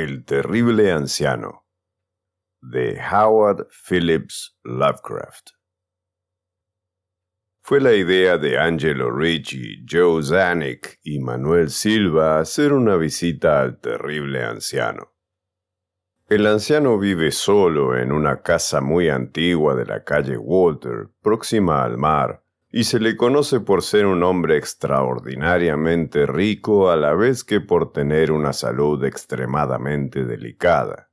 El terrible anciano de Howard Phillips Lovecraft. Fue la idea de Angelo Ricci, Joe Zanick y Manuel Silva hacer una visita al terrible anciano. El anciano vive solo en una casa muy antigua de la calle Walter, próxima al mar, y se le conoce por ser un hombre extraordinariamente rico a la vez que por tener una salud extremadamente delicada,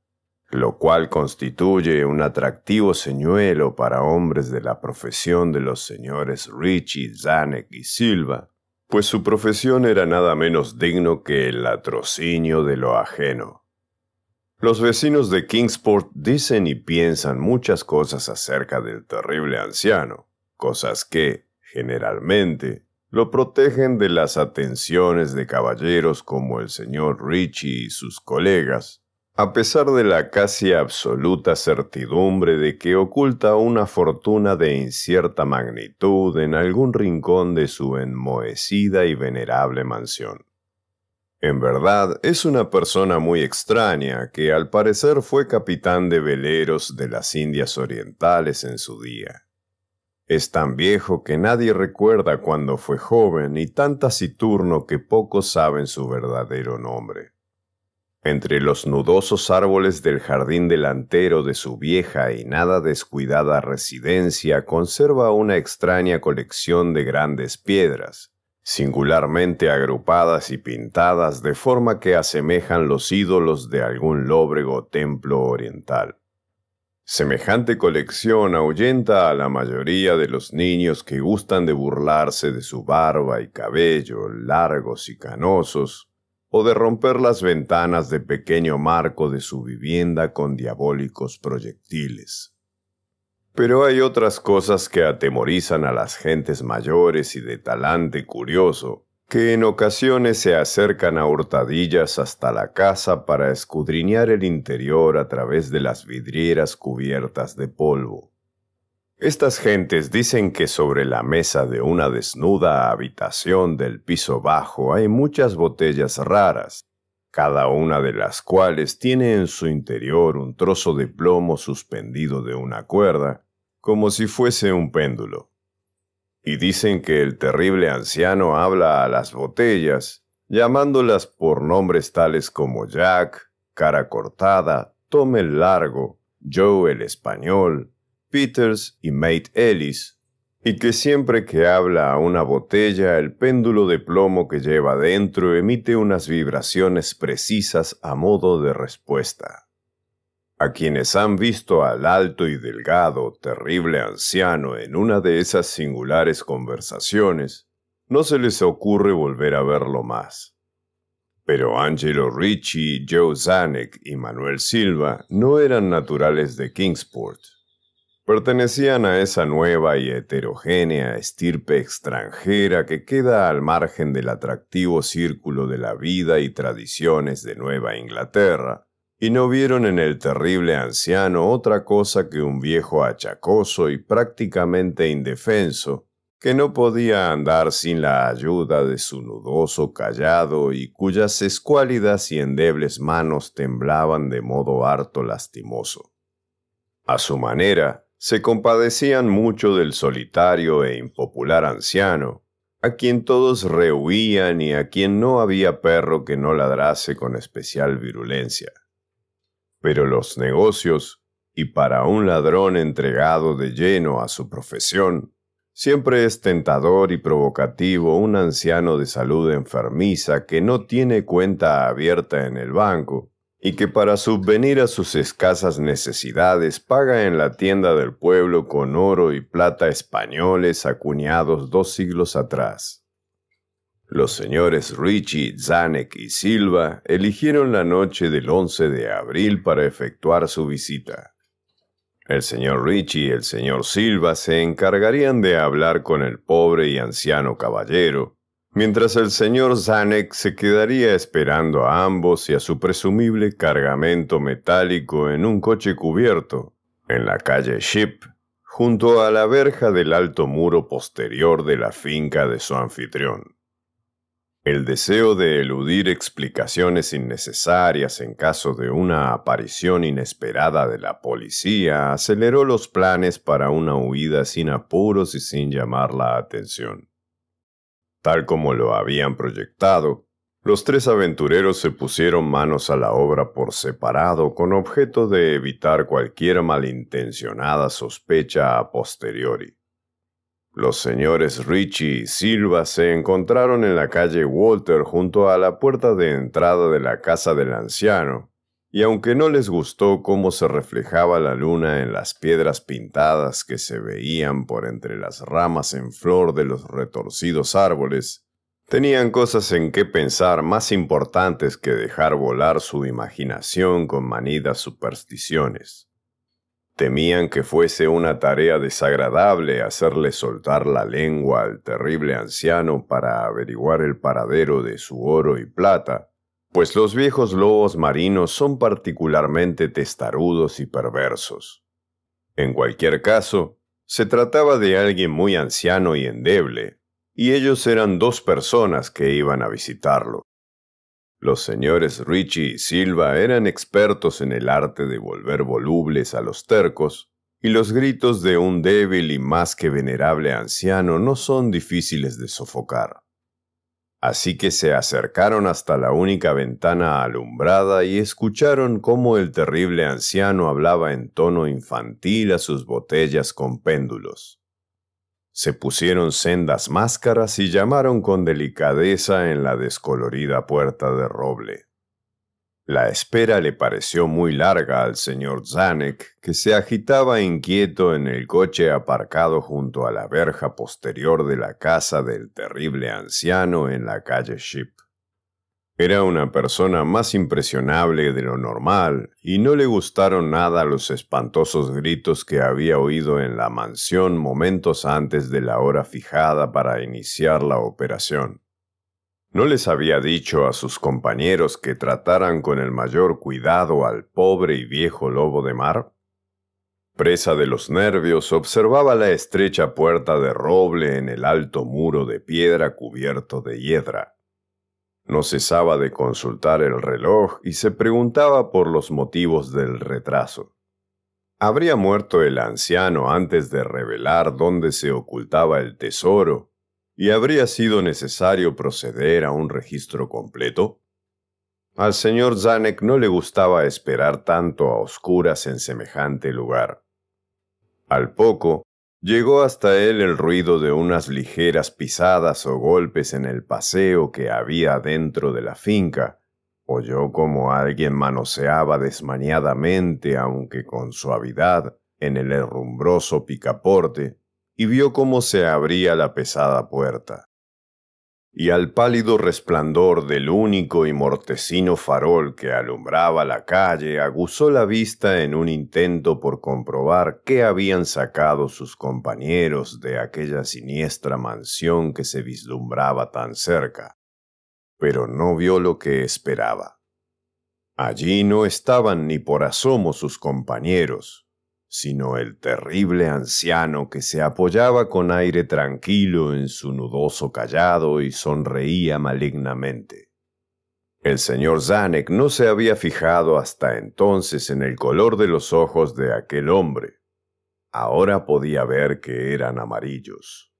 lo cual constituye un atractivo señuelo para hombres de la profesión de los señores Richie, Zanek y Silva, pues su profesión era nada menos digno que el latrocinio de lo ajeno. Los vecinos de Kingsport dicen y piensan muchas cosas acerca del terrible anciano, cosas que, Generalmente, lo protegen de las atenciones de caballeros como el señor Ritchie y sus colegas, a pesar de la casi absoluta certidumbre de que oculta una fortuna de incierta magnitud en algún rincón de su enmohecida y venerable mansión. En verdad, es una persona muy extraña que al parecer fue capitán de veleros de las Indias Orientales en su día es tan viejo que nadie recuerda cuando fue joven y tan taciturno que pocos saben su verdadero nombre. Entre los nudosos árboles del jardín delantero de su vieja y nada descuidada residencia conserva una extraña colección de grandes piedras, singularmente agrupadas y pintadas de forma que asemejan los ídolos de algún lóbrego templo oriental. Semejante colección ahuyenta a la mayoría de los niños que gustan de burlarse de su barba y cabello largos y canosos, o de romper las ventanas de pequeño marco de su vivienda con diabólicos proyectiles. Pero hay otras cosas que atemorizan a las gentes mayores y de talante curioso, que en ocasiones se acercan a hurtadillas hasta la casa para escudriñar el interior a través de las vidrieras cubiertas de polvo. Estas gentes dicen que sobre la mesa de una desnuda habitación del piso bajo hay muchas botellas raras, cada una de las cuales tiene en su interior un trozo de plomo suspendido de una cuerda, como si fuese un péndulo y dicen que el terrible anciano habla a las botellas, llamándolas por nombres tales como Jack, Cara Cortada, Tome el Largo, Joe el Español, Peters y Mate Ellis, y que siempre que habla a una botella el péndulo de plomo que lleva dentro emite unas vibraciones precisas a modo de respuesta a quienes han visto al alto y delgado, terrible anciano en una de esas singulares conversaciones, no se les ocurre volver a verlo más. Pero Angelo Ricci, Joe Zanek y Manuel Silva no eran naturales de Kingsport. Pertenecían a esa nueva y heterogénea estirpe extranjera que queda al margen del atractivo círculo de la vida y tradiciones de Nueva Inglaterra, y no vieron en el terrible anciano otra cosa que un viejo achacoso y prácticamente indefenso, que no podía andar sin la ayuda de su nudoso callado y cuyas escuálidas y endebles manos temblaban de modo harto lastimoso. A su manera, se compadecían mucho del solitario e impopular anciano, a quien todos rehuían y a quien no había perro que no ladrase con especial virulencia pero los negocios, y para un ladrón entregado de lleno a su profesión, siempre es tentador y provocativo un anciano de salud enfermiza que no tiene cuenta abierta en el banco y que para subvenir a sus escasas necesidades paga en la tienda del pueblo con oro y plata españoles acuñados dos siglos atrás. Los señores Richie, Zanek y Silva eligieron la noche del 11 de abril para efectuar su visita. El señor Richie y el señor Silva se encargarían de hablar con el pobre y anciano caballero, mientras el señor Zanek se quedaría esperando a ambos y a su presumible cargamento metálico en un coche cubierto, en la calle Ship, junto a la verja del alto muro posterior de la finca de su anfitrión. El deseo de eludir explicaciones innecesarias en caso de una aparición inesperada de la policía aceleró los planes para una huida sin apuros y sin llamar la atención. Tal como lo habían proyectado, los tres aventureros se pusieron manos a la obra por separado con objeto de evitar cualquier malintencionada sospecha a posteriori. Los señores Richie y Silva se encontraron en la calle Walter junto a la puerta de entrada de la casa del anciano, y aunque no les gustó cómo se reflejaba la luna en las piedras pintadas que se veían por entre las ramas en flor de los retorcidos árboles, Tenían cosas en qué pensar más importantes que dejar volar su imaginación con manidas supersticiones. Temían que fuese una tarea desagradable hacerle soltar la lengua al terrible anciano para averiguar el paradero de su oro y plata, pues los viejos lobos marinos son particularmente testarudos y perversos. En cualquier caso, se trataba de alguien muy anciano y endeble, y ellos eran dos personas que iban a visitarlo. Los señores Richie y Silva eran expertos en el arte de volver volubles a los tercos, y los gritos de un débil y más que venerable anciano no son difíciles de sofocar. Así que se acercaron hasta la única ventana alumbrada y escucharon cómo el terrible anciano hablaba en tono infantil a sus botellas con péndulos. Se pusieron sendas máscaras y llamaron con delicadeza en la descolorida puerta de roble. La espera le pareció muy larga al señor Zanek, que se agitaba inquieto en el coche aparcado junto a la verja posterior de la casa del terrible anciano en la calle Ship. Era una persona más impresionable de lo normal, y no le gustaron nada los espantosos gritos que había oído en la mansión momentos antes de la hora fijada para iniciar la operación. ¿No les había dicho a sus compañeros que trataran con el mayor cuidado al pobre y viejo lobo de mar? Presa de los nervios, observaba la estrecha puerta de roble en el alto muro de piedra cubierto de hiedra. No cesaba de consultar el reloj y se preguntaba por los motivos del retraso. ¿Habría muerto el anciano antes de revelar dónde se ocultaba el tesoro? ¿Y habría sido necesario proceder a un registro completo? Al señor Zanek no le gustaba esperar tanto a oscuras en semejante lugar. Al poco, Llegó hasta él el ruido de unas ligeras pisadas o golpes en el paseo que había dentro de la finca. Oyó como alguien manoseaba desmañadamente, aunque con suavidad, en el herrumbroso picaporte, y vio cómo se abría la pesada puerta y al pálido resplandor del único y mortecino farol que alumbraba la calle aguzó la vista en un intento por comprobar qué habían sacado sus compañeros de aquella siniestra mansión que se vislumbraba tan cerca, pero no vio lo que esperaba. Allí no estaban ni por asomo sus compañeros, sino el terrible anciano que se apoyaba con aire tranquilo en su nudoso callado y sonreía malignamente. El señor Zanek no se había fijado hasta entonces en el color de los ojos de aquel hombre. Ahora podía ver que eran amarillos.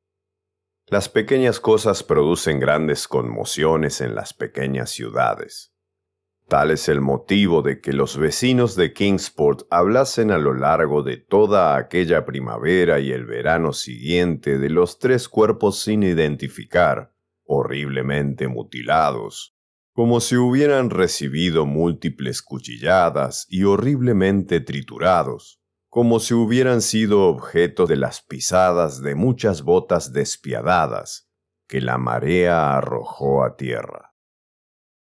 Las pequeñas cosas producen grandes conmociones en las pequeñas ciudades. Tal es el motivo de que los vecinos de Kingsport hablasen a lo largo de toda aquella primavera y el verano siguiente de los tres cuerpos sin identificar, horriblemente mutilados, como si hubieran recibido múltiples cuchilladas y horriblemente triturados, como si hubieran sido objeto de las pisadas de muchas botas despiadadas que la marea arrojó a tierra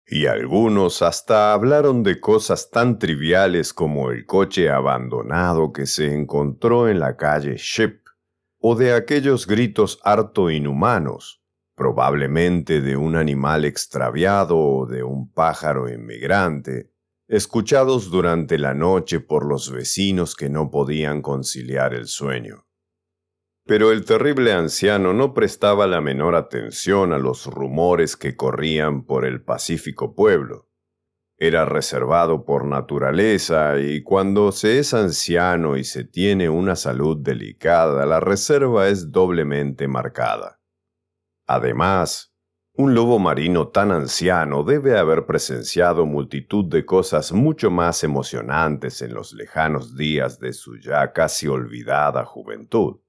y algunos hasta hablaron de cosas tan triviales como el coche abandonado que se encontró en la calle Ship, o de aquellos gritos harto inhumanos, probablemente de un animal extraviado o de un pájaro inmigrante, escuchados durante la noche por los vecinos que no podían conciliar el sueño. Pero el terrible anciano no prestaba la menor atención a los rumores que corrían por el pacífico pueblo. Era reservado por naturaleza y cuando se es anciano y se tiene una salud delicada, la reserva es doblemente marcada. Además, un lobo marino tan anciano debe haber presenciado multitud de cosas mucho más emocionantes en los lejanos días de su ya casi olvidada juventud.